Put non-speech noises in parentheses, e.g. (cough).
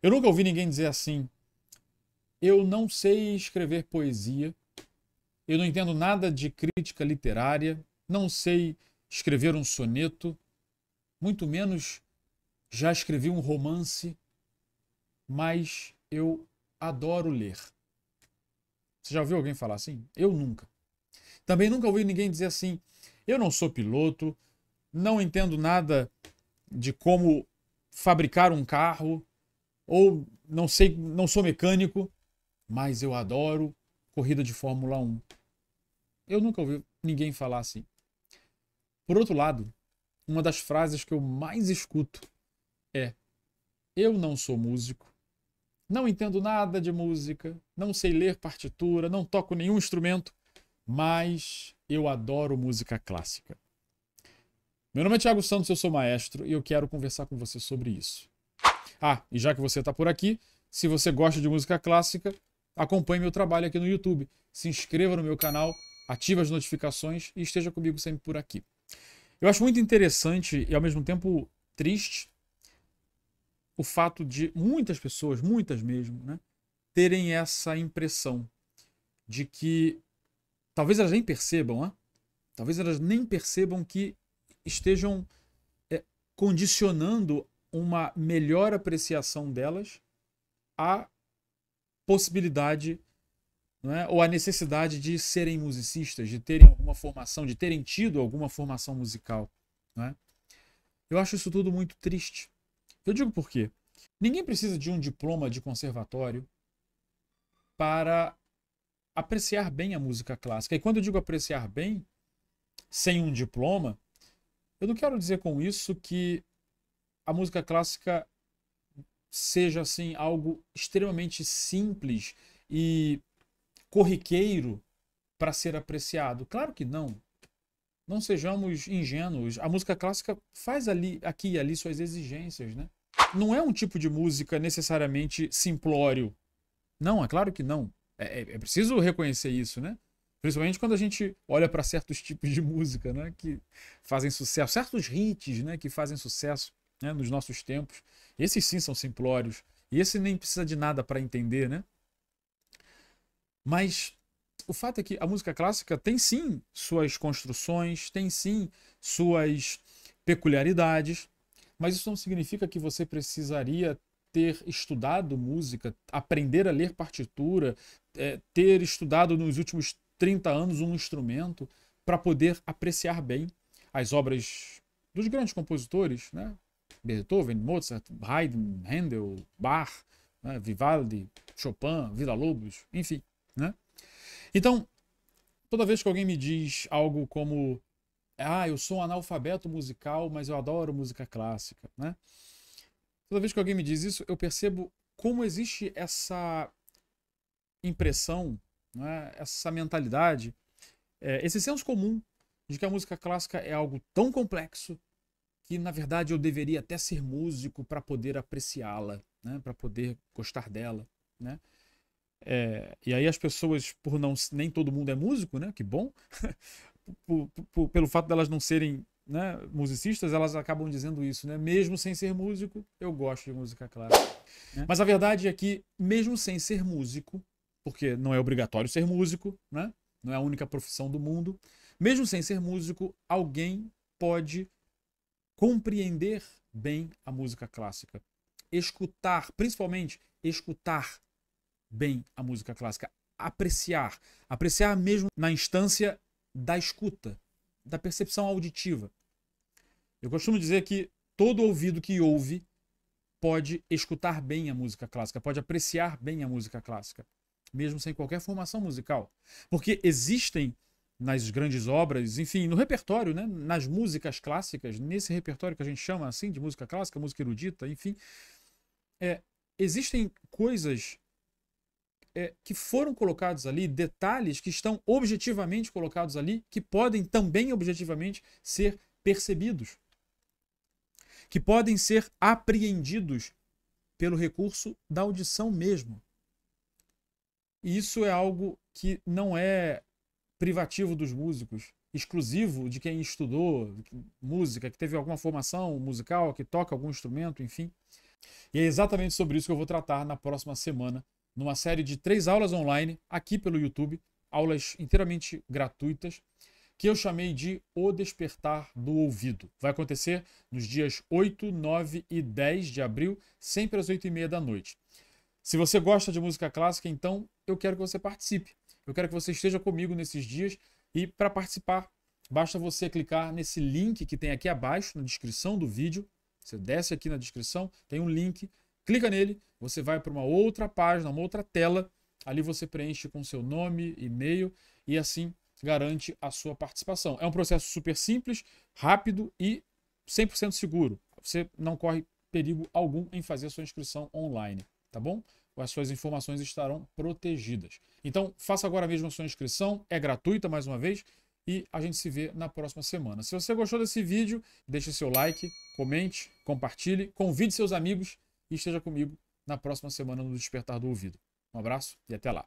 Eu nunca ouvi ninguém dizer assim: eu não sei escrever poesia, eu não entendo nada de crítica literária, não sei escrever um soneto, muito menos já escrevi um romance, mas eu adoro ler. Você já ouviu alguém falar assim? Eu nunca. Também nunca ouvi ninguém dizer assim: eu não sou piloto, não entendo nada de como fabricar um carro, ou não sei, não sou mecânico, mas eu adoro corrida de Fórmula 1. Eu nunca ouvi ninguém falar assim. Por outro lado, uma das frases que eu mais escuto é: Eu não sou músico, não entendo nada de música, não sei ler partitura, não toco nenhum instrumento, mas eu adoro música clássica. Meu nome é Tiago Santos, eu sou maestro e eu quero conversar com você sobre isso. Ah, e já que você está por aqui, se você gosta de música clássica, acompanhe meu trabalho aqui no YouTube. Se inscreva no meu canal, ative as notificações e esteja comigo sempre por aqui. Eu acho muito interessante e ao mesmo tempo triste o fato de muitas pessoas, muitas mesmo, né, terem essa impressão de que talvez elas nem percebam, né? talvez elas nem percebam que estejam é, condicionando uma melhor apreciação delas, a possibilidade é? ou a necessidade de serem musicistas, de terem alguma formação, de terem tido alguma formação musical. É? Eu acho isso tudo muito triste. Eu digo por quê? Ninguém precisa de um diploma de conservatório para apreciar bem a música clássica. E quando eu digo apreciar bem, sem um diploma, eu não quero dizer com isso que a música clássica seja assim algo extremamente simples e corriqueiro para ser apreciado. Claro que não. Não sejamos ingênuos. A música clássica faz ali, aqui e ali suas exigências, né? Não é um tipo de música necessariamente simplório. Não, é claro que não. É, é, é preciso reconhecer isso, né? Principalmente quando a gente olha para certos tipos de (laughs) música, né? Que fazem sucesso, certos hits, né? Que fazem sucesso né, nos nossos tempos. Esses sim são simplórios. E esse nem precisa de nada para entender, né? Mas o fato é que a música clássica tem sim suas construções, tem sim suas peculiaridades, mas isso não significa que você precisaria ter estudado música, aprender a ler partitura, é, ter estudado nos últimos 30 anos um instrumento para poder apreciar bem as obras dos grandes compositores, né? Beethoven, Mozart, Haydn, Handel, Bach, né? Vivaldi, Chopin, Vila lobos enfim. Né? Então, toda vez que alguém me diz algo como ah, eu sou um analfabeto musical, mas eu adoro música clássica, né? Toda vez que alguém me diz isso, eu percebo como existe essa impressão, né? essa mentalidade, é, esse senso comum de que a música clássica é algo tão complexo, que na verdade eu deveria até ser músico para poder apreciá-la, né? para poder gostar dela. Né? É, e aí as pessoas, por não nem todo mundo é músico, né? que bom, (laughs) pelo fato delas de não serem né, musicistas, elas acabam dizendo isso, né? mesmo sem ser músico, eu gosto de música clássica. Né? Mas a verdade é que, mesmo sem ser músico, porque não é obrigatório ser músico, né? não é a única profissão do mundo, mesmo sem ser músico, alguém pode compreender bem a música clássica, escutar, principalmente escutar bem a música clássica, apreciar, apreciar mesmo na instância da escuta, da percepção auditiva. Eu costumo dizer que todo ouvido que ouve pode escutar bem a música clássica, pode apreciar bem a música clássica, mesmo sem qualquer formação musical, porque existem nas grandes obras, enfim, no repertório, né? nas músicas clássicas, nesse repertório que a gente chama assim de música clássica, música erudita, enfim, é, existem coisas é, que foram colocados ali, detalhes que estão objetivamente colocados ali, que podem também objetivamente ser percebidos, que podem ser apreendidos pelo recurso da audição mesmo. E isso é algo que não é privativo dos músicos, exclusivo de quem estudou música, que teve alguma formação musical, que toca algum instrumento, enfim. E é exatamente sobre isso que eu vou tratar na próxima semana, numa série de três aulas online, aqui pelo YouTube, aulas inteiramente gratuitas, que eu chamei de O Despertar do Ouvido. Vai acontecer nos dias 8, 9 e 10 de abril, sempre às 8 e meia da noite. Se você gosta de música clássica, então eu quero que você participe. Eu quero que você esteja comigo nesses dias e para participar, basta você clicar nesse link que tem aqui abaixo na descrição do vídeo. Você desce aqui na descrição, tem um link, clica nele, você vai para uma outra página, uma outra tela. Ali você preenche com seu nome, e-mail e assim garante a sua participação. É um processo super simples, rápido e 100% seguro. Você não corre perigo algum em fazer sua inscrição online tá bom? As suas informações estarão protegidas. Então, faça agora mesmo a sua inscrição, é gratuita mais uma vez, e a gente se vê na próxima semana. Se você gostou desse vídeo, deixe seu like, comente, compartilhe, convide seus amigos e esteja comigo na próxima semana no Despertar do Ouvido. Um abraço e até lá.